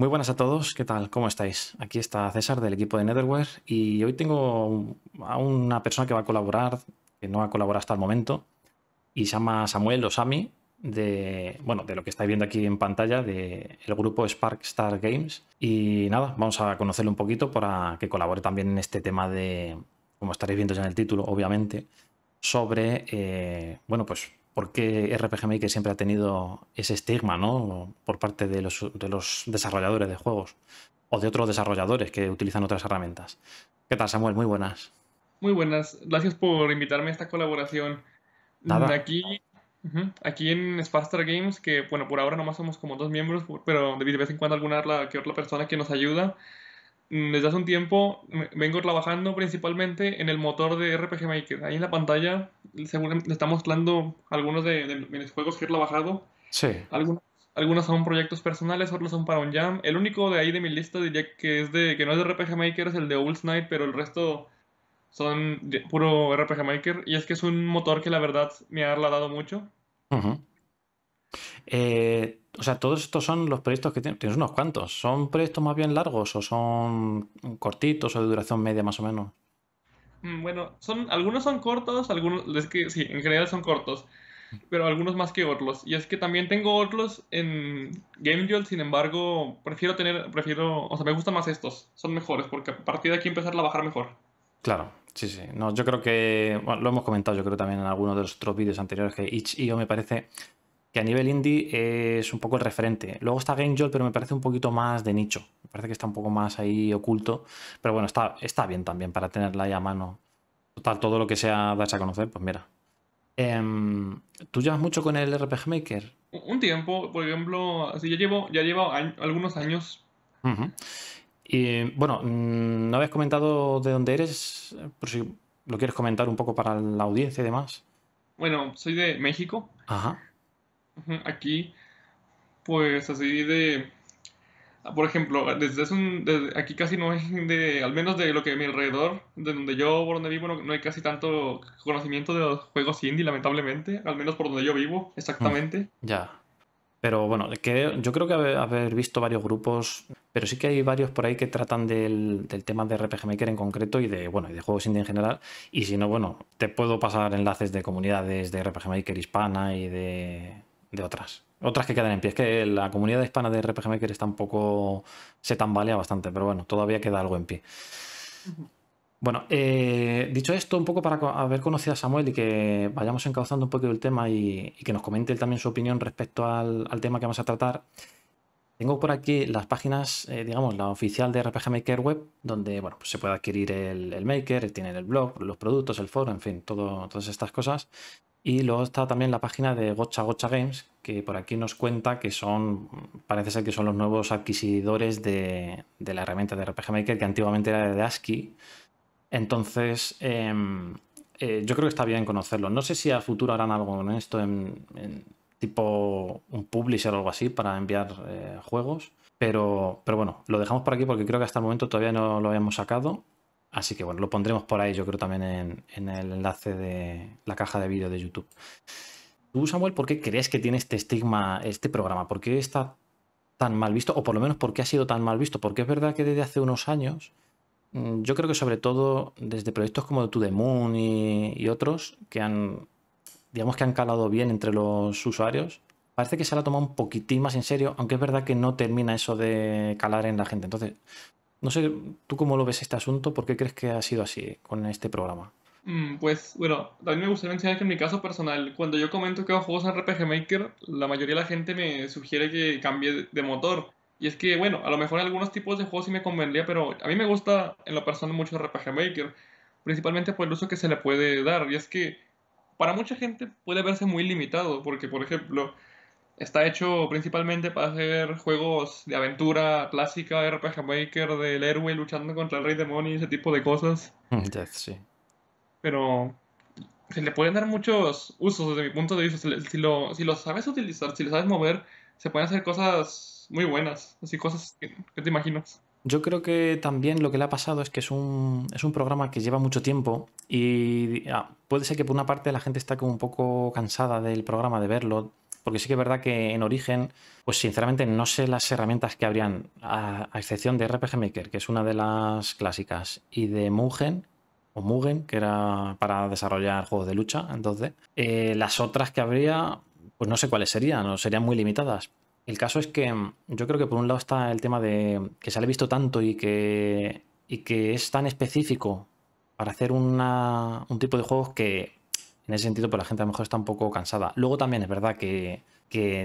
Muy buenas a todos, ¿qué tal? ¿Cómo estáis? Aquí está César del equipo de Netherware y hoy tengo a una persona que va a colaborar, que no ha colaborado hasta el momento, y se llama Samuel Osami, de, bueno, de lo que estáis viendo aquí en pantalla, del el grupo Spark Star Games. Y nada, vamos a conocerlo un poquito para que colabore también en este tema de, como estaréis viendo ya en el título, obviamente, sobre, eh, bueno, pues por qué RPG Maker siempre ha tenido ese estigma, ¿no? Por parte de los, desarrolladores de juegos o de otros desarrolladores que utilizan otras herramientas. ¿Qué tal, Samuel? Muy buenas. Muy buenas. Gracias por invitarme a esta colaboración. Nada. Mm, aquí, aquí en Spastar Games, que bueno, por ahora nomás somos como dos miembros, pero de vez en cuando alguna que otra persona que nos ayuda. Mm, desde hace un tiempo vengo trabajando principalmente en el motor de RPG Maker. Ahí en la pantalla le está mostrando algunos de, mis juegos que he trabajado. Sí. Algunos, son proyectos personales, otros son para un jam. El único de ahí de mi lista diría que es de que no es de RPG Maker es el de Old Knight, pero el resto son puro RPG Maker. Y es que es un motor que la verdad me ha agradado mucho. Ajá. Eh, o sea, todos estos son los proyectos que tienes, tienes unos cuantos. ¿Son proyectos más bien largos o son cortitos o de duración media más o menos? Mm, bueno, son, algunos son cortos, algunos, que sí, en general son cortos, pero algunos más que otros. Y es que también tengo otros en Game Jolt, sin embargo, prefiero tener, prefiero, o sea, me gustan más estos, son mejores, porque a partir de aquí empezar a bajar mejor. Claro, sí, sí. No, yo creo que, lo hemos comentado yo creo también en algunos de los otros vídeos anteriores, que Itch.io me parece que a nivel indie es un poco el referente. Luego está GameJolt, pero me parece un poquito más de nicho. Me parece que está un poco más ahí oculto. Pero bueno, está, está bien también para tenerla ahí a mano. Total, todo lo que sea darse a conocer, pues mira. Em, ¿Tú llevas mucho con el RPG Maker? Un tiempo, por ejemplo, así ya llevo, ya algunos años. Y bueno, mm, no habías comentado de dónde eres, por si lo quieres comentar un poco para la audiencia y demás. Bueno, soy de México. Ajá aquí, pues así de, ah, por ejemplo, ah, desde, aquí casi no es de, al menos de lo que es mi alrededor, de donde yo, por donde vivo, no, hay casi tanto conocimiento de los juegos indie, lamentablemente, al menos por donde yo vivo, exactamente. Hmm, ya. Pero bueno, que yo creo que haber visto varios grupos, pero sí que hay varios por ahí que tratan del, del, tema de RPG Maker en concreto y de, bueno, y de juegos indie en general. Y si no, bueno, te puedo pasar enlaces de comunidades de RPG Maker hispana y de de otras. Otras que quedan en pie. Es que la comunidad hispana de RPG Maker está un poco. se tambalea bastante, pero bueno, todavía queda algo en pie. Bueno, eh, dicho esto, un poco para haber conocido a Samuel y que vayamos encauzando un poquito el tema y, que nos comente él también su opinión respecto al, tema que vamos a tratar, tengo por aquí las páginas, eh, digamos, la oficial de RPG Maker Web, donde bueno, pues se puede adquirir el, el Maker, tiene el blog, los productos, el foro, en fin, todo, todas estas cosas. Y luego está también la página de Gocha Gocha Games, que por aquí nos cuenta que son, parece ser que son los nuevos adquisidores de, la herramienta de RPG Maker, que antiguamente era de ASCII. Entonces, em, eh, yo creo que está bien conocerlo. No sé si a futuro harán algo con esto, en, tipo un publisher o algo así, para enviar eh, juegos. Pero, pero bueno, lo dejamos por aquí porque creo que hasta el momento todavía no lo habíamos sacado. Así que bueno, lo pondremos por ahí, yo creo también en, el enlace de la caja de vídeo de YouTube. Tú, Samuel, ¿por qué crees que tiene este estigma este programa? ¿Por qué está tan mal visto? O por lo menos, ¿por qué ha sido tan mal visto? Porque es verdad que desde hace unos años, mm, yo creo que sobre todo desde proyectos como To The Moon y, otros, que han, digamos que han calado bien entre los usuarios, parece que se la tomado un poquitín más en serio, aunque es verdad que no termina eso de calar en la gente. Entonces, no sé, ¿tú cómo lo ves este asunto? ¿Por qué crees que ha sido así con este programa? Mm, pues bueno, también me gustaría mencionar que en mi caso personal, cuando yo comento que hago juegos en RPG Maker, la mayoría de la gente me sugiere que cambie de motor. Y es que, bueno, a lo mejor en algunos tipos de juegos sí me convendría, pero a mí me gusta en lo personal mucho RPG Maker, principalmente por el uso que se le puede dar. Y es que para mucha gente puede verse muy limitado, porque por ejemplo, Está hecho principalmente para hacer juegos de aventura clásica, RPG Maker, del héroe luchando contra el rey demonio y ese tipo de cosas. Death, mm, sí. Pero se le pueden dar muchos usos desde mi punto de vista. Si lo, sabes utilizar, si lo sabes mover, se pueden hacer cosas muy buenas, así cosas que, te imaginas. Yo creo que también lo que le ha pasado es que es un, es un programa que lleva mucho tiempo y ah, puede ser que por una parte la gente está como un poco cansada del programa de verlo porque sí que es verdad que en origen, pues sinceramente no sé las herramientas que habrían, a, excepción de RPG Maker, que es una de las clásicas, y de Mugen, o Mugen, que era para desarrollar juegos de lucha, entonces, eh, las otras que habría, pues no sé cuáles serían, o serían muy limitadas. El caso es que mm, yo creo que por un lado está el tema de que se ha visto tanto y que, y que es tan específico para hacer un tipo de juegos que en ese sentido, pues la gente a lo mejor está un poco cansada. Luego también es verdad que,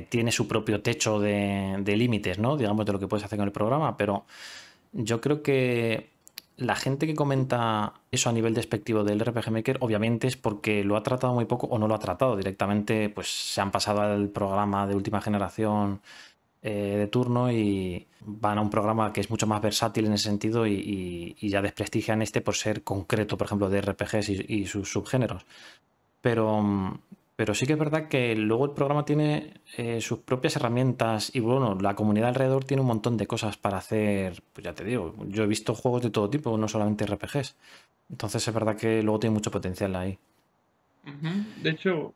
tiene su propio techo de, límites, ¿no? Digamos, de lo que puedes hacer con el programa, pero yo creo que la gente que comenta eso a nivel despectivo del RPG Maker, obviamente es porque lo ha tratado muy poco o no lo ha tratado directamente, pues se han pasado al programa de última generación eh, de turno y van a un programa que es mucho más versátil en ese sentido y, ya desprestigian este por ser concreto, por ejemplo, de RPGs y sus subgéneros. Pero, pero sí que es verdad que luego el programa tiene eh, sus propias herramientas y bueno, la comunidad alrededor tiene un montón de cosas para hacer, pues ya te digo, yo he visto juegos de todo tipo, no solamente RPGs. Entonces es verdad que luego tiene mucho potencial ahí. De hecho,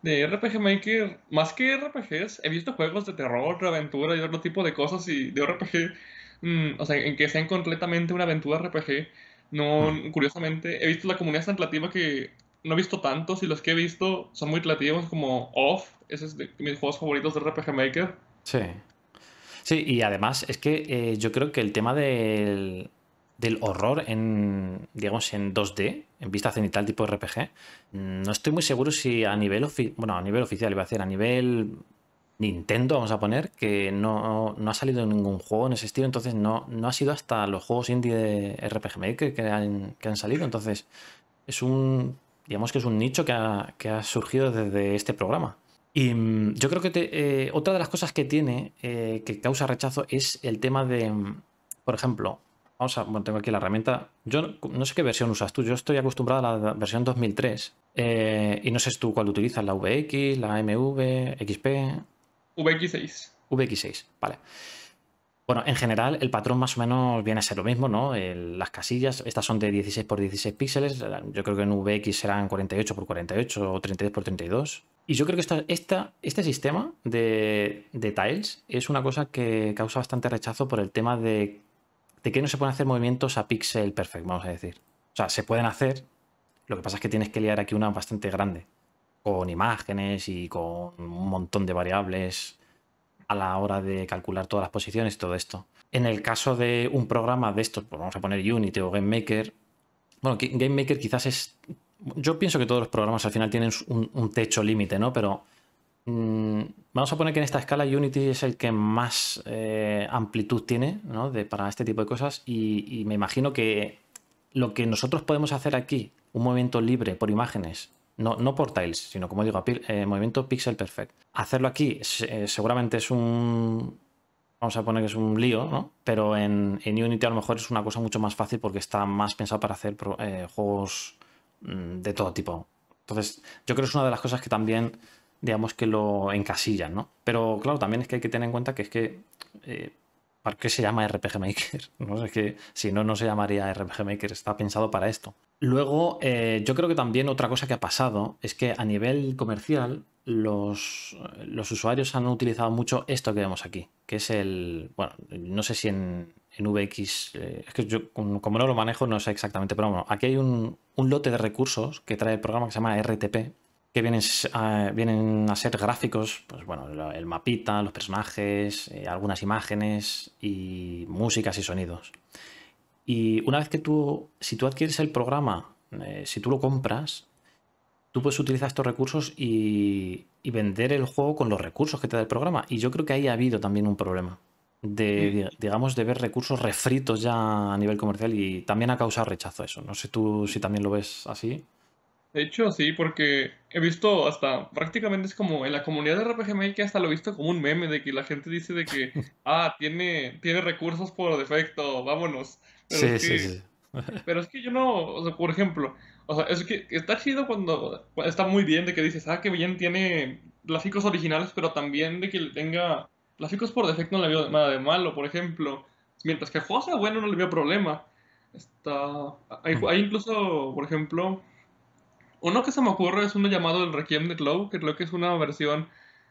de RPG Maker, más que RPGs, he visto juegos de terror, de aventura y otro tipo de cosas y de RPG, mm, o sea, en que sean completamente una aventura RPG. No, mm. curiosamente, he visto la comunidad santativa que no he visto tantos y los que he visto son muy creativos como Off, esos de mis juegos favoritos de RPG Maker. Sí. Sí, y además es que eh, yo creo que el tema del, del horror en, digamos, en 2D, en vista cenital tipo RPG, no estoy muy seguro si a nivel, oficial. bueno, a nivel oficial, iba a decir, a nivel Nintendo, vamos a poner, que no, no ha salido ningún juego en ese estilo, entonces no, no ha sido hasta los juegos indie de RPG Maker que han salido, entonces es un digamos que es un nicho que ha, surgido desde este programa. Y mm, yo creo que eh, otra de las cosas que tiene, eh, que causa rechazo, es el tema de, mm, por ejemplo, vamos a, bueno, tengo aquí la herramienta, yo no, sé qué versión usas tú, yo estoy acostumbrado a la versión 2003 eh, y no sé tú cuál utilizas, la VX, la MV, XP. VX6. VX6, vale. Bueno, en general el patrón más o menos viene a ser lo mismo, ¿no? las casillas, estas son de 16 por 16 píxeles, yo creo que en VX serán 48 por 48 o 32 por 32. Y yo creo que esta, esta, este sistema de, de, tiles es una cosa que causa bastante rechazo por el tema de, de que no se pueden hacer movimientos a píxel perfect, vamos a decir. O sea, se pueden hacer, lo que pasa es que tienes que liar aquí una bastante grande, con imágenes y con un montón de variables a la hora de calcular todas las posiciones y todo esto. En el caso de un programa de estos, pues vamos a poner Unity o GameMaker, bueno, GameMaker quizás es... Yo pienso que todos los programas al final tienen un, techo límite, ¿no? Pero mm, vamos a poner que en esta escala Unity es el que más eh, amplitud tiene, ¿no? para este tipo de cosas y me imagino que lo que nosotros podemos hacer aquí, un movimiento libre por imágenes, no, por tiles, sino como digo, eh, movimiento pixel perfect. Hacerlo aquí eh, seguramente es un... Vamos a poner que es un lío, ¿no? Pero en, Unity a lo mejor es una cosa mucho más fácil porque está más pensado para hacer eh, juegos mm, de todo tipo. Entonces, yo creo que es una de las cosas que también, digamos que lo encasillan, ¿no? Pero claro, también es que hay que tener en cuenta que es que ¿Para qué se llama RPG Maker? No sé, es que si no, no se llamaría RPG Maker, está pensado para esto. Luego, eh, yo creo que también otra cosa que ha pasado es que a nivel comercial, los, usuarios han utilizado mucho esto que vemos aquí, que es el, bueno, no sé si en, VX, eh, es que yo como no lo manejo no sé exactamente, pero bueno, aquí hay un, un, lote de recursos que trae el programa que se llama RTP, que ah, vienen a, ser gráficos, pues bueno, el mapita, los personajes, eh, algunas imágenes y músicas y sonidos. Y una vez que tú, si tú adquieres el programa, eh, si tú lo compras, tú puedes utilizar estos recursos y, vender el juego con los recursos que te da el programa. Y yo creo que ahí ha habido también un problema de, mm. digamos, de ver recursos refritos ya a nivel comercial y también ha causado rechazo eso. No sé tú si también lo ves así. De hecho, sí, porque he visto hasta prácticamente es como en la comunidad de RPG Maker hasta lo he visto como un meme de que la gente dice de que, ah, tiene, tiene recursos por defecto, vámonos. Pero sí, es que, sí, Pero es que yo no, o sea, por ejemplo, o sea, es que está chido cuando está muy bien de que dices, ah, que bien tiene gráficos originales, pero también de que tenga gráficos por defecto no le veo nada de malo, por ejemplo. Mientras que a bueno, no le veo problema. Está, hay incluso, por ejemplo, uno que se me ocurre es uno llamado el Requiem de Glow, que creo que es una versión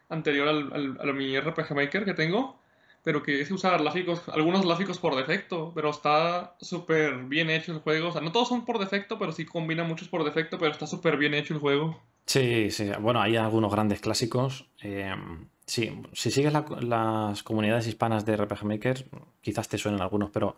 anterior al, mi RPG Maker que tengo, pero que es usar algunos gráficos por defecto, pero está súper bien hecho el juego. O sea, no todos son por defecto, pero sí combina muchos por defecto, pero está súper bien hecho el juego. Sí, sí, bueno, hay algunos grandes clásicos. Em, sí, si sigues las comunidades hispanas de RPG Maker, quizás te suenen algunos, pero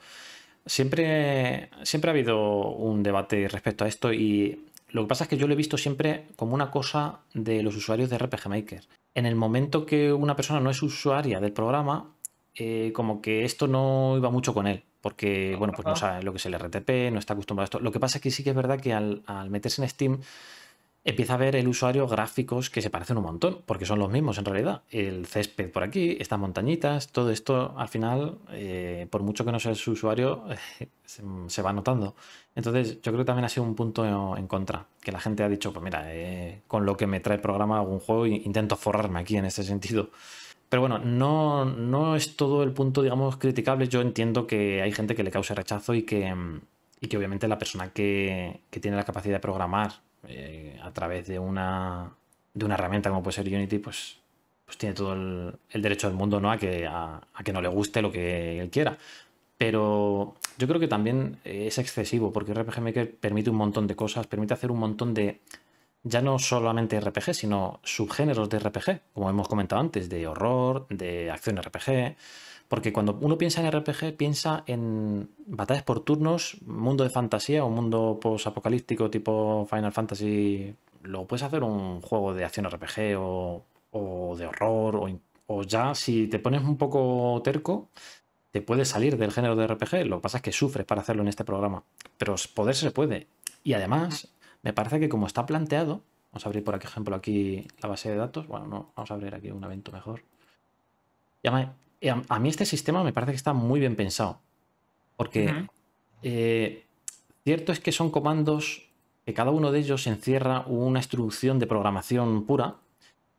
siempre, siempre ha habido un debate respecto a esto y lo que pasa es que yo lo he visto siempre como una cosa de los usuarios de RPG Maker. En el momento que una persona no es usuaria del programa, eh, como que esto no iba mucho con él, porque bueno, pues no sabe lo que es el RTP, no está acostumbrado a esto. Lo que pasa es que sí que es verdad que al, al meterse en Steam empieza a ver el usuario gráficos que se parecen un montón, porque son los mismos en realidad. El césped por aquí, estas montañitas, todo esto al final, eh, por mucho que no sea su usuario, se, va notando. Entonces yo creo que también ha sido un punto en contra, que la gente ha dicho, pues mira, eh, con lo que me trae el programa algún juego intento forrarme aquí en ese sentido. Pero bueno, no, no es todo el punto, digamos, criticable. Yo entiendo que hay gente que le cause rechazo y que, obviamente la persona que tiene la capacidad de programar eh, a través de una, de una herramienta como puede ser Unity, pues, pues tiene todo el, derecho del mundo a, que, a que no le guste lo que él quiera. Pero yo creo que también eh, es excesivo, porque RPG Maker permite un montón de cosas, permite hacer un montón de, ya no solamente RPG, sino subgéneros de RPG, como hemos comentado antes, de horror, de acción RPG, porque cuando uno piensa en RPG, piensa en batallas por turnos, mundo de fantasía o mundo post-apocalíptico tipo Final Fantasy. Lo puedes hacer un juego de acción RPG o, de horror, o, ya si te pones un poco terco, te puedes salir del género de RPG. Lo que pasa es que sufres para hacerlo en este programa. Pero poder se puede. Y además, me parece que como está planteado, vamos a abrir por ejemplo aquí la base de datos. Bueno, no, vamos a abrir aquí un evento mejor. Llama eh, a, mí este sistema me parece que está muy bien pensado. Porque eh, cierto es que son comandos que cada uno de ellos encierra una instrucción de programación pura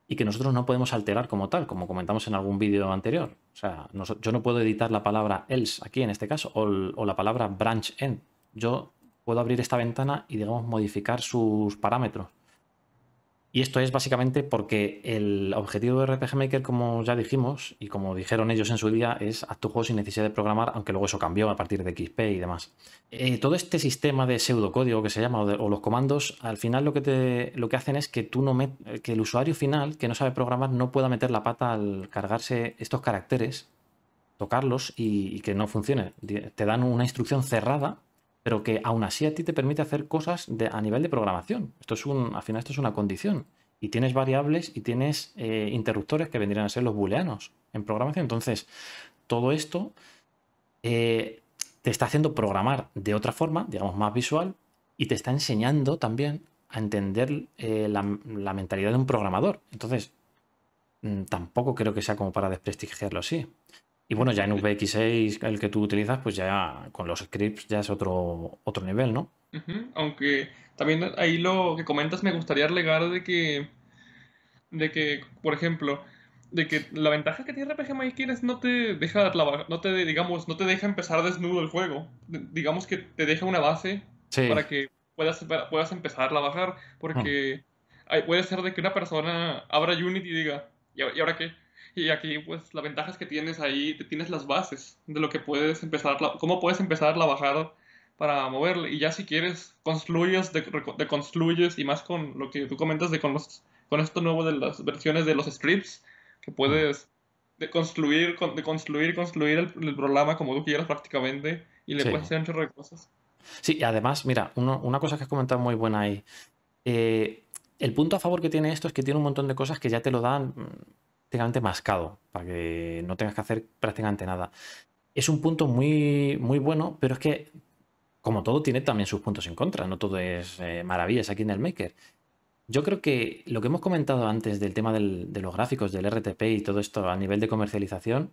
y que nosotros no podemos alterar como tal, como comentamos en algún vídeo anterior. O sea, yo no puedo editar la palabra else aquí en este caso, o, o la palabra branch end. Yo puedo abrir esta ventana y, digamos, modificar sus parámetros. Y esto es básicamente porque el objetivo de RPG Maker, como ya dijimos, y como dijeron ellos en su día, es haz tu juego sin necesidad de programar, aunque luego eso cambió a partir de XP y demás. Eh, todo este sistema de pseudocódigo que se llama, o, los comandos, al final lo que, lo que hacen es que, tú no que el usuario final, que no sabe programar, no pueda meter la pata al cargarse estos caracteres, tocarlos y que no funcione. Te dan una instrucción cerrada pero que aún así a ti te permite hacer cosas de, a nivel de programación. Esto es un, al final esto es una condición. Y tienes variables y tienes eh, interruptores que vendrían a ser los booleanos en programación. Entonces, todo esto eh, te está haciendo programar de otra forma, digamos más visual, y te está enseñando también a entender eh, la, la, mentalidad de un programador. Entonces, mm, tampoco creo que sea como para desprestigiarlo así. Y bueno, ya en VX6, el que tú utilizas, pues ya con los scripts ya es otro, otro nivel, ¿no? Aunque también ahí lo que comentas me gustaría alegar de que, de que, por ejemplo, de que la ventaja que tiene RPG Maker es no te deja no te digamos, no te deja empezar desnudo el juego. digamos que te deja una base para que puedas, puedas empezar a bajar, porque ah. puede ser de que una persona abra Unity y diga, ¿y ahora qué? Y aquí, pues, la ventaja es que tienes ahí, tienes las bases de lo que puedes empezar, cómo puedes empezar la bajada para moverle. Y ya si quieres, construyes, deconstruyes, construyes, y más con lo que tú comentas de con, los, con esto nuevo de las versiones de los scripts, que puedes de construir, construir, construir el, programa como tú quieras prácticamente y le puedes hacer un de cosas. Sí, y además, mira, una cosa que has comentado muy buena ahí. Eh, el punto a favor que tiene esto es que tiene un montón de cosas que ya te lo dan prácticamente mascado, para que no tengas que hacer prácticamente nada. Es un punto muy, muy bueno, pero es que, como todo, tiene también sus puntos en contra, no todo es eh, maravillas aquí en el Maker. Yo creo que lo que hemos comentado antes del tema de los gráficos, del RTP y todo esto a nivel de comercialización,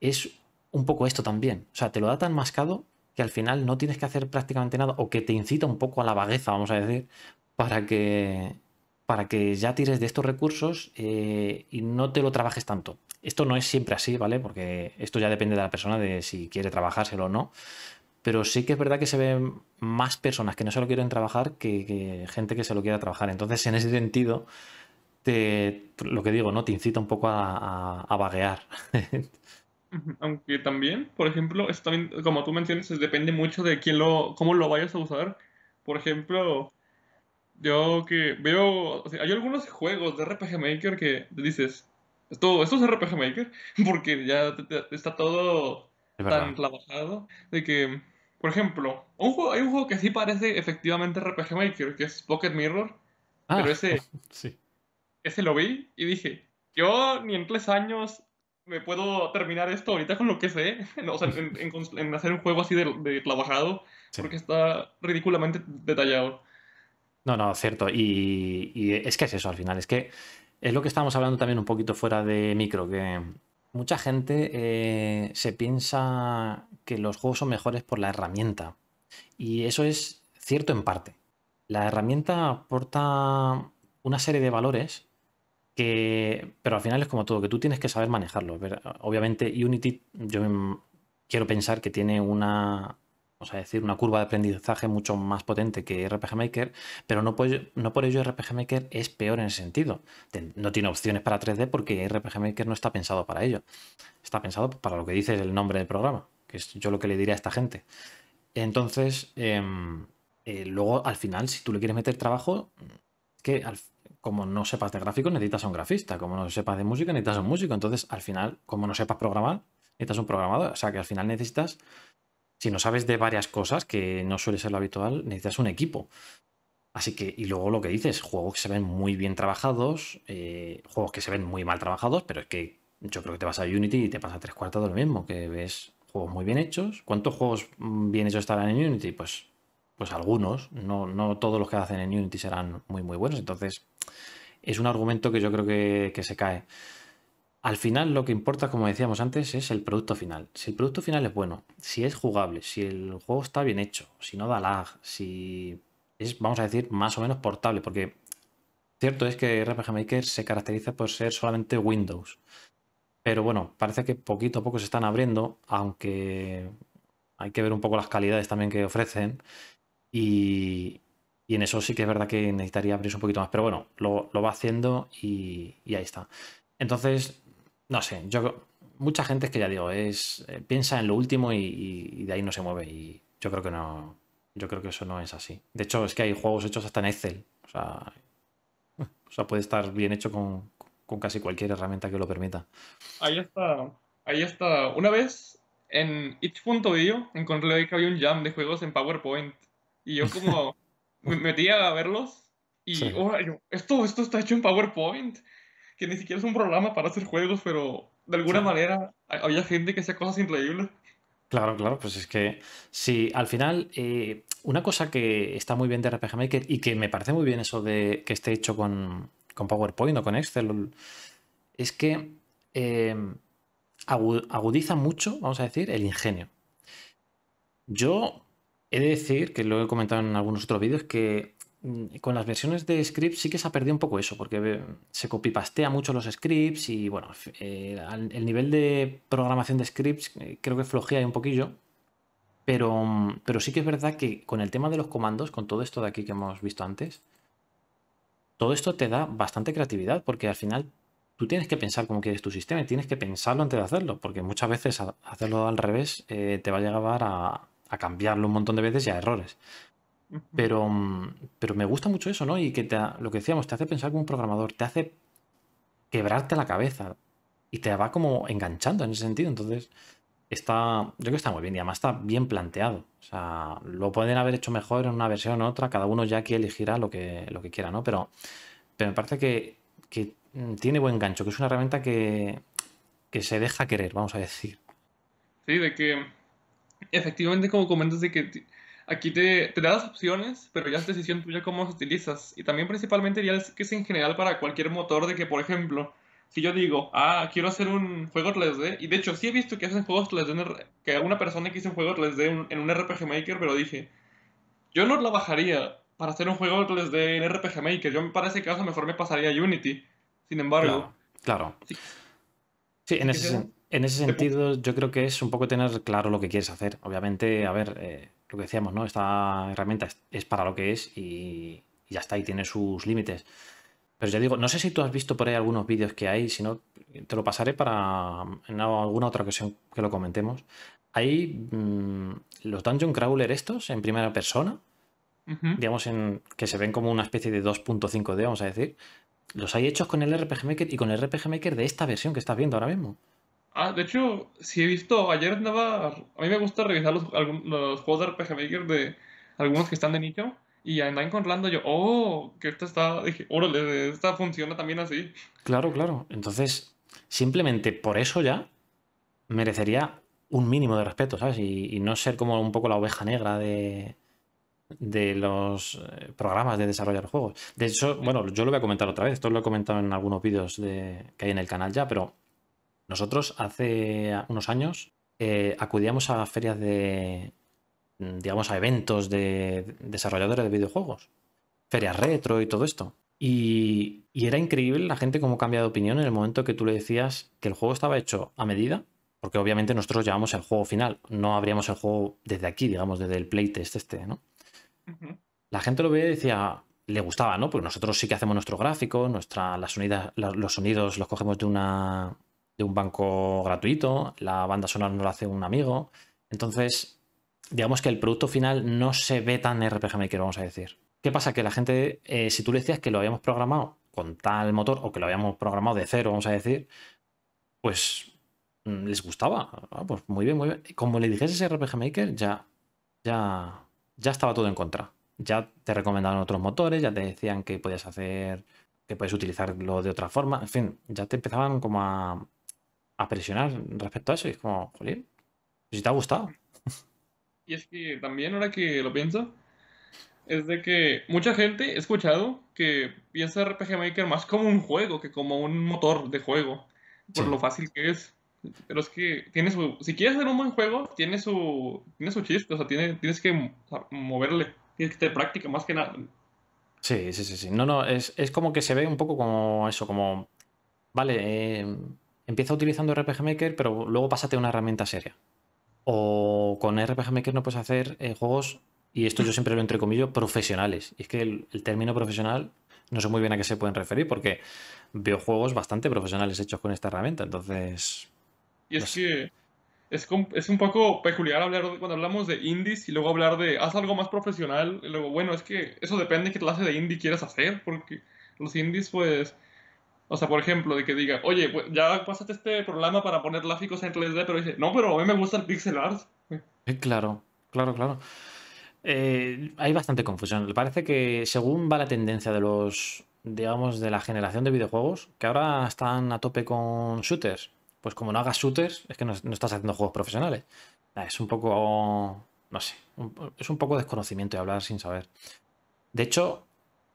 es un poco esto también. O sea, te lo da tan mascado que al final no tienes que hacer prácticamente nada o que te incita un poco a la vagueza, vamos a decir, para que, para que ya tires de estos recursos eh, y no te lo trabajes tanto. Esto no es siempre así, ¿vale? Porque esto ya depende de la persona, de si quiere trabajárselo o no. Pero sí que es verdad que se ven más personas que no se lo quieren trabajar que, gente que se lo quiera trabajar. Entonces, en ese sentido, lo que digo, ¿no? Te incita un poco a, vaguear. Aunque también, por ejemplo, como tú mencionas, depende mucho de quién lo, cómo lo vayas a usar. Por ejemplo, yo que veo, hay algunos juegos de RPG Maker que dices, esto, es RPG Maker, porque ya está todo tan trabajado, de que, por ejemplo, hay un juego que sí parece efectivamente RPG Maker, que es Pocket Mirror, ah, pero ese, ese lo vi y dije, yo ni en tres años me puedo terminar esto ahorita con lo que sé, en, hacer un juego así de, trabajado, porque está ridículamente detallado. No, no, cierto. Y, es que es eso al final. Es que es lo que estábamos hablando también un poquito fuera de micro, que mucha gente eh, se piensa que los juegos son mejores por la herramienta. Y eso es cierto en parte. La herramienta aporta una serie de valores que, pero al final es como todo, que tú tienes que saber manejarlo. Obviamente Unity, yo quiero pensar que tiene una, o sea decir, una curva de aprendizaje mucho más potente que RPG Maker, pero no, por, ello RPG Maker es peor en ese sentido. No tiene opciones para 3D porque RPG Maker no está pensado para ello. Está pensado para lo que dice el nombre del programa, que es yo lo que le diría a esta gente. Entonces, em, eh, luego al final, si tú le quieres meter trabajo, que como no sepas de gráfico necesitas a un grafista, como no sepas de música, necesitas a un músico. Entonces, al final, como no sepas programar, necesitas un programador. O sea que al final necesitas si no sabes de varias cosas, que no suele ser lo habitual, necesitas un equipo. Así que, y luego lo que dices, juegos que se ven muy bien trabajados, eh, juegos que se ven muy mal trabajados, pero es que yo creo que te vas a Unity y te pasa tres cuartos de lo mismo, que ves juegos muy bien hechos. ¿Cuántos juegos mm, bien hechos estarán en Unity? Pues, pues algunos, no, no todos los que hacen en Unity serán muy, muy buenos. Entonces, es un argumento que yo creo que, que se cae. Al final lo que importa, como decíamos antes, es el producto final. Si el producto final es bueno, si es jugable, si el juego está bien hecho, si no da lag, si es, vamos a decir, más o menos portable, porque cierto es que RPG Maker se caracteriza por ser solamente Windows. Pero bueno, parece que poquito a poco se están abriendo, aunque hay que ver un poco las calidades también que ofrecen. Y, en eso sí que es verdad que necesitaría abrirse un poquito más. Pero bueno, lo, va haciendo y, y ahí está. Entonces, no sé, yo mucha gente es que ya digo, es eh, piensa en lo último y, de ahí no se mueve. Y yo creo que no. Yo creo que eso no es así. De hecho, es que hay juegos hechos hasta en Excel. O sea, puede estar bien hecho con, casi cualquier herramienta que lo permita. Ahí está. Una vez en itch.io encontré que había un jam de juegos en PowerPoint. Y yo como me metía a verlos y oh, yo, esto, esto está hecho en PowerPoint que ni siquiera es un programa para hacer juegos, pero de alguna manera había gente que hacía cosas increíbles. Claro, claro, pues es que sí, al final, eh, una cosa que está muy bien de RPG Maker y que me parece muy bien eso de que esté hecho con, PowerPoint o con Excel, es que em, agudiza mucho, vamos a decir, el ingenio. Yo he de decir, que lo he comentado en algunos otros vídeos, que Mm, con las versiones de scripts sí que se ha perdido un poco eso, porque eh, se copipastea mucho los scripts y bueno, eh, el nivel de programación de scripts eh, creo que flojea un poquillo. Mm, pero, sí que es verdad que con el tema de los comandos, con todo esto de aquí que hemos visto antes, todo esto te da bastante creatividad, porque al final tú tienes que pensar cómo quieres tu sistema y tienes que pensarlo antes de hacerlo, porque muchas veces hacerlo al revés te va a llevar a cambiarlo un montón de veces y a errores. Pero, mm, pero me gusta mucho eso, ¿no? Y que lo que decíamos, te hace pensar como un programador, te hace quebrarte la cabeza y te va como enganchando en ese sentido. Entonces, está, yo creo que está muy bien y además está bien planteado. O sea, lo pueden haber hecho mejor en una versión o otra, cada uno ya aquí elegirá lo que, lo que quiera, ¿no? Pero, pero me parece que, mm, tiene buen gancho, que es una herramienta que, que se deja querer, vamos a decir. Sí, de que efectivamente como comentas de que Aquí te, te da opciones, pero ya es decisión tuya cómo las utilizas. Y también principalmente es que es en general para cualquier motor de que, por ejemplo, si yo digo, ah, quiero hacer un juego 3D, y de hecho sí he visto que hacen juegos 3D, que alguna persona que hizo un juego 3D en un RPG Maker, pero dije, yo no la bajaría para hacer un juego 3D en RPG Maker, yo para ese caso mejor me pasaría a Unity, sin embargo. Claro. Sí. en, ese, en ese sentido yo creo que es un poco tener claro lo que quieres hacer. Obviamente, a ver... Eh, lo que decíamos, ¿no? Esta herramienta es, para lo que es y, ya está, y tiene sus límites. Pero ya digo, no sé si tú has visto por ahí algunos vídeos que hay, si no, te lo pasaré para en alguna otra ocasión que lo comentemos. Hay mm, los dungeon crawler estos en primera persona, digamos, en, que se ven como una especie de 2.5D, vamos a decir. Los hay hechos con el RPG Maker y con el RPG Maker de esta versión que estás viendo ahora mismo. Ah, de hecho, si he visto, ayer andaba, a mí me gusta revisar los, juegos de RPG Maker de algunos que están de nicho y andaba encontrando yo, oh, que esta está, dije, esta funciona también así. Claro, claro. Entonces, simplemente por eso ya merecería un mínimo de respeto, ¿sabes? Y, no ser como un poco la oveja negra de, los eh, programas de desarrollar juegos. De hecho, bueno, yo lo voy a comentar otra vez, esto lo he comentado en algunos vídeos que hay en el canal ya, pero nosotros hace unos años eh, acudíamos a ferias de, digamos, a eventos de desarrolladores de videojuegos, ferias retro y todo esto. Y, era increíble la gente cómo cambia de opinión en el momento que tú le decías que el juego estaba hecho a medida, porque obviamente nosotros llevamos el juego final, no abríamos el juego desde aquí, digamos, desde el playtest este, ¿no? La gente lo veía y decía, le gustaba, ¿no? Porque nosotros sí que hacemos nuestro gráfico, nuestra, las los sonidos los cogemos de una, de un banco gratuito, la banda sonora no la hace un amigo. Entonces, digamos que el producto final no se ve tan RPG Maker, vamos a decir. ¿Qué pasa? Que la gente, eh, si tú le decías que lo habíamos programado con tal motor o que lo habíamos programado de cero, vamos a decir, pues mm, les gustaba. Ah, pues muy bien, muy bien. Como le dijese ese RPG Maker, ya, ya, ya estaba todo en contra. Ya te recomendaban otros motores, ya te decían que podías hacer, que puedes utilizarlo de otra forma. En fin, ya te empezaban como a, a presionar respecto a eso. Y es como, jolín, si te ha gustado. Y es que también, ahora que lo pienso, es de que mucha gente he escuchado que piensa RPG Maker más como un juego que como un motor de juego, por lo fácil que es. Pero es que tiene si quieres hacer un buen juego, tiene su, tiene su chiste, o sea, tiene, tienes que moverle, tienes que tener práctica más que nada. Sí, sí, sí, sí. No, no, es, es como que se ve un poco como eso, como, vale, eh, empieza utilizando RPG Maker, pero luego pásate a una herramienta seria. O con RPG Maker no puedes hacer eh, juegos, y esto yo siempre lo entre comillas, profesionales. Y es que el, término profesional no sé muy bien a qué se pueden referir, porque veo juegos bastante profesionales hechos con esta herramienta, entonces... Y es que es, es, un poco peculiar hablar cuando hablamos de indies y luego hablar de haz algo más profesional. Y luego, bueno, es que eso depende de qué clase de indie quieras hacer, porque los indies, pues, o sea, por ejemplo, de que diga, oye, pues, ya pásate este programa para poner gráficos en 3D, pero dice, no, pero a mí me gusta el pixel art. Claro, claro, claro. Eh, hay bastante confusión. Parece que según va la tendencia de los, digamos, de la generación de videojuegos, que ahora están a tope con shooters, pues como no hagas shooters, es que no, estás haciendo juegos profesionales. Es un poco, no sé, es un poco desconocimiento y hablar sin saber. De hecho,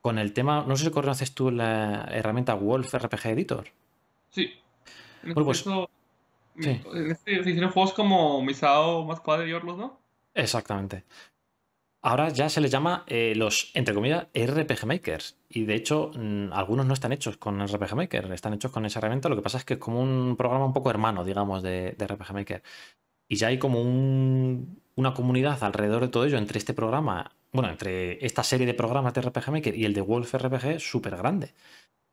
con el tema, no sé si conoces tú la herramienta Wolf RPG Editor. Sí. En este, pues En este se hicieron juegos como Misao, Más y Orlos, ¿no? Exactamente. Ahora ya se les llama eh, los, entre comillas, RPG Makers. Y de hecho, mm, algunos no están hechos con RPG Maker, están hechos con esa herramienta. Lo que pasa es que es como un programa un poco hermano, digamos, de, de RPG Maker. Y ya hay como un, una comunidad alrededor de todo ello, entre este programa, bueno, entre esta serie de programas de RPG Maker y el de Wolf RPG, súper grande.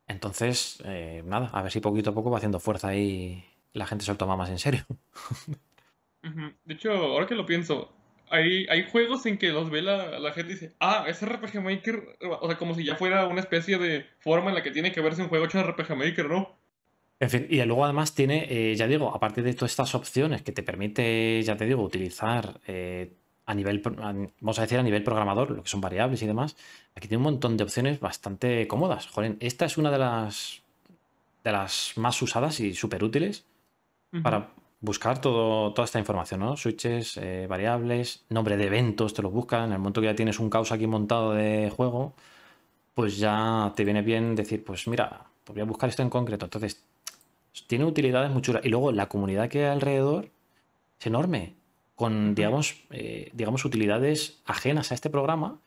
Entonces, eh, nada, a ver si poquito a poco va haciendo fuerza ahí la gente se lo toma más en serio. De hecho, ahora que lo pienso, hay, hay juegos en que los ve la, la gente dice, ah, es RPG Maker, o sea, como si ya fuera una especie de forma en la que tiene que verse un juego hecho de RPG Maker, ¿no? En y luego además tiene, eh, ya digo, aparte de todas estas opciones que te permite, ya te digo, utilizar eh, a nivel, vamos a decir a nivel programador, lo que son variables y demás, aquí tiene un montón de opciones bastante cómodas. Joder, esta es una de las, de las más usadas y súper útiles para buscar todo, toda esta información, ¿no? Switches, eh, variables, nombre de eventos, te lo buscan. En el momento que ya tienes un caos aquí montado de juego, pues ya te viene bien decir, pues mira, pues voy a buscar esto en concreto. Entonces tiene utilidades muy chulas. Y luego la comunidad que hay alrededor es enorme, con, digamos, eh, digamos, utilidades ajenas a este programa,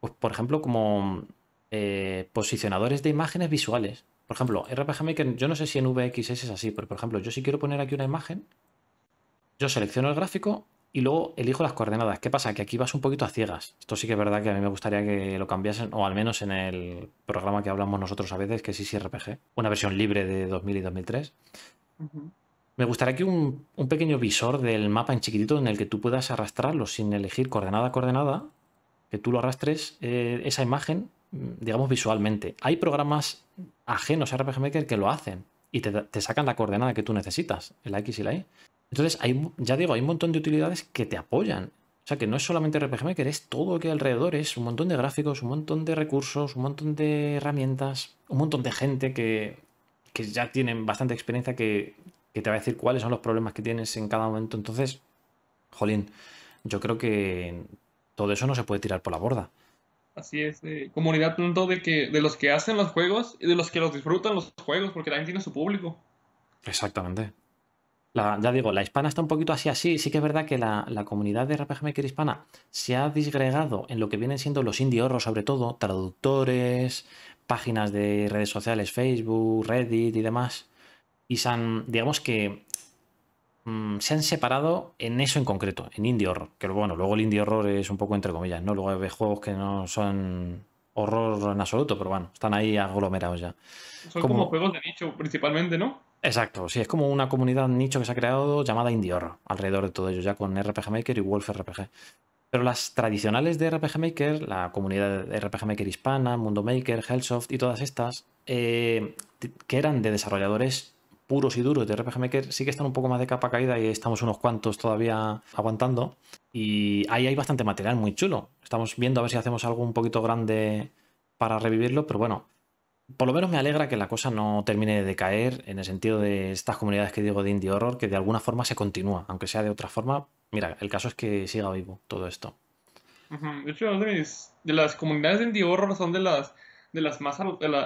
pues, por ejemplo, como eh, posicionadores de imágenes visuales. Por ejemplo, RPG Maker, yo no sé si en VXS es así, pero por ejemplo, yo si quiero poner aquí una imagen, yo selecciono el gráfico y luego elijo las coordenadas. ¿Qué pasa? Que aquí vas un poquito a ciegas. Esto sí que es verdad que a mí me gustaría que lo cambiasen, o al menos en el programa que hablamos nosotros a veces, que es RPG, una versión libre de 2000 y 2003. Me gustaría que un, pequeño visor del mapa en chiquitito en el que tú puedas arrastrarlo sin elegir coordenada a coordenada, que tú lo arrastres eh, esa imagen, mm, digamos, visualmente. Hay programas ajenos a RPG Maker que lo hacen y te, sacan la coordenada que tú necesitas, el X y la Y. Entonces, hay, ya digo, hay un montón de utilidades que te apoyan. O sea, que no es solamente RPG Maker, es todo lo que hay alrededor es un montón de gráficos, un montón de recursos, un montón de herramientas, un montón de gente que, ya tienen bastante experiencia que, te va a decir cuáles son los problemas que tienes en cada momento. Entonces, jolín, yo creo que todo eso no se puede tirar por la borda. Así es, eh, comunidad tanto de que de los que hacen los juegos y de los que los disfrutan los juegos, porque también tiene su público. Exactamente ya digo, la hispana está un poquito así así. Sí que es verdad que la, comunidad de RPG Maker hispana se ha disgregado en lo que vienen siendo los indie horror, sobre todo, traductores, páginas de redes sociales, Facebook, Reddit y demás. Y se han, digamos que mm, se han separado en eso en concreto, en indie horror. Que bueno, luego el indie horror es un poco entre comillas, ¿no? Luego hay juegos que no son horror en absoluto, pero bueno, están ahí aglomerados ya. Son como juegos de nicho principalmente, ¿no? Exacto, sí, es como una comunidad nicho que se ha creado llamada Indie alrededor de todo ello, ya con RPG Maker y Wolf RPG. Pero las tradicionales de RPG Maker, la comunidad de RPG Maker hispana, Mundo Maker, Hellsoft y todas estas, eh, que eran de desarrolladores puros y duros de RPG Maker, sí que están un poco más de capa caída y estamos unos cuantos todavía aguantando. Y ahí hay bastante material muy chulo. Estamos viendo a ver si hacemos algo un poquito grande para revivirlo, pero bueno, por lo menos me alegra que la cosa no termine de caer en el sentido de estas comunidades que digo de indie horror, que de alguna forma se continúa, aunque sea de otra forma. Mira, el caso es que siga vivo todo esto. De hecho, de, las comunidades de indie horror son de las de las más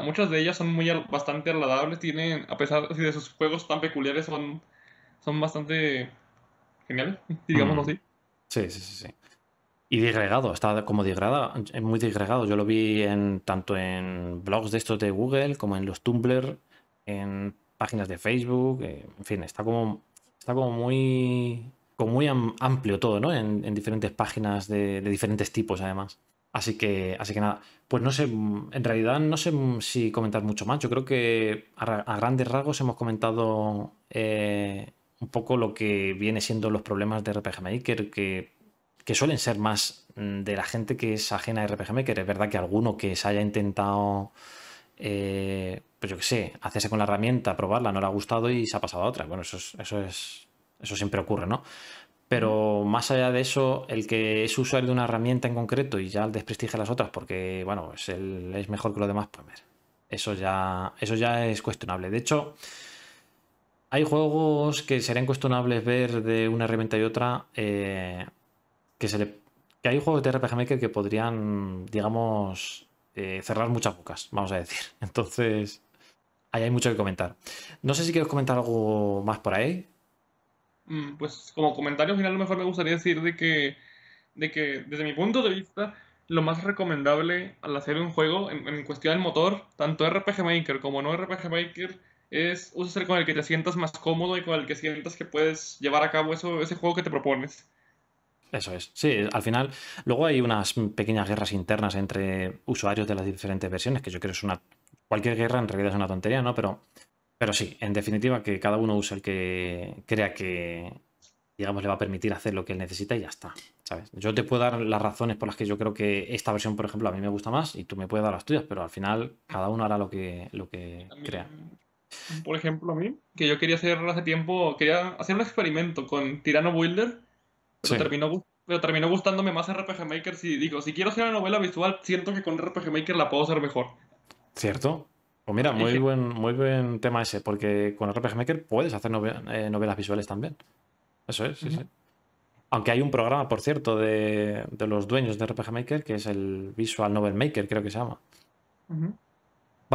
muchas de ellas son muy bastante agradables, tienen a pesar de sus juegos tan peculiares son son bastante geniales, digámoslo así. Sí, sí, sí, sí. Y disgregado, está como disgregado, eh, muy disgregado. Yo lo vi en, tanto en blogs de estos de Google como en los Tumblr, en páginas de Facebook, eh, en fin, está como, está como muy, como muy amplio todo, ¿no? En, diferentes páginas de, diferentes tipos, además. Así que, así que nada, pues no sé, en realidad no sé si comentar mucho más. Yo creo que a, grandes rasgos hemos comentado eh, un poco lo que viene siendo los problemas de RPG Maker, que que suelen ser más mm, de la gente que es ajena a RPG Maker. Es verdad que alguno que se haya intentado, eh, pues yo qué sé, hacerse con la herramienta, probarla, no le ha gustado y se ha pasado a otra. Bueno, eso es, eso es, eso siempre ocurre, ¿no? Pero más allá de eso, el que es usuario de una herramienta en concreto y ya desprestigia las otras porque, bueno, es, mejor que lo demás, pues ver eso ya, eso ya es cuestionable. De hecho, hay juegos que serían cuestionables ver de una herramienta y otra. Eh, que hay juegos de RPG Maker que podrían, digamos, eh, cerrar muchas bocas, vamos a decir. Entonces, ahí hay mucho que comentar. No sé si quieres comentar algo más por ahí. Mm, pues como comentario final, lo mejor me gustaría decir de que, de que desde mi punto de vista, lo más recomendable al hacer un juego en, cuestión del motor, tanto RPG Maker como no RPG Maker, es usar el con el que te sientas más cómodo y con el que sientas que puedes llevar a cabo ese juego que te propones. Eso es. Sí, al final, luego hay unas pequeñas guerras internas entre usuarios de las diferentes versiones, que yo creo que es una. Cualquier guerra en realidad es una tontería, ¿no? Pero, pero sí, en definitiva, que cada uno use el que crea que, digamos, le va a permitir hacer lo que él necesita y ya está. ¿Sabes? Yo te puedo dar las razones por las que yo creo que esta versión, por ejemplo, a mí me gusta más y tú me puedes dar las tuyas, pero al final cada uno hará lo que, lo que crea por ejemplo, a mí, que yo quería hacer hace tiempo, quería hacer un experimento con Tirano Builder pero, terminó, gustándome más RPG Maker. Si digo, si quiero hacer una novela visual, siento que con RPG Maker la puedo hacer mejor. ¿Cierto? Pues mira, muy buen, muy buen tema ese, porque con RPG Maker puedes hacer eh, novelas visuales también. Eso es, sí, sí. Aunque hay un programa, por cierto, de, los dueños de RPG Maker, que es el Visual Novel Maker, creo que se llama. Ajá.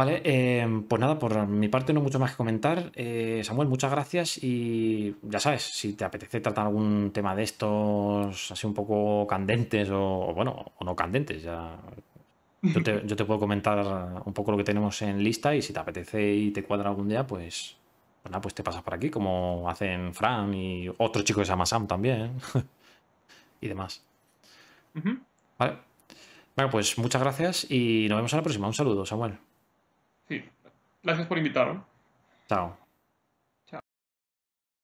Vale, eh, pues nada, por mi parte no mucho más que comentar. Eh, Samuel, muchas gracias y ya sabes, si te apetece tratar algún tema de estos así un poco candentes o, bueno, o no candentes, ya yo te, puedo comentar un poco lo que tenemos en lista y si te apetece y te cuadra algún día, pues, pues nada, pues te pasas por aquí, como hacen Fran y otro chico de Samasam también y demás. Vale. Bueno, pues muchas gracias y nos vemos en la próxima. Un saludo, Samuel. Gracias por invitarme. Chao.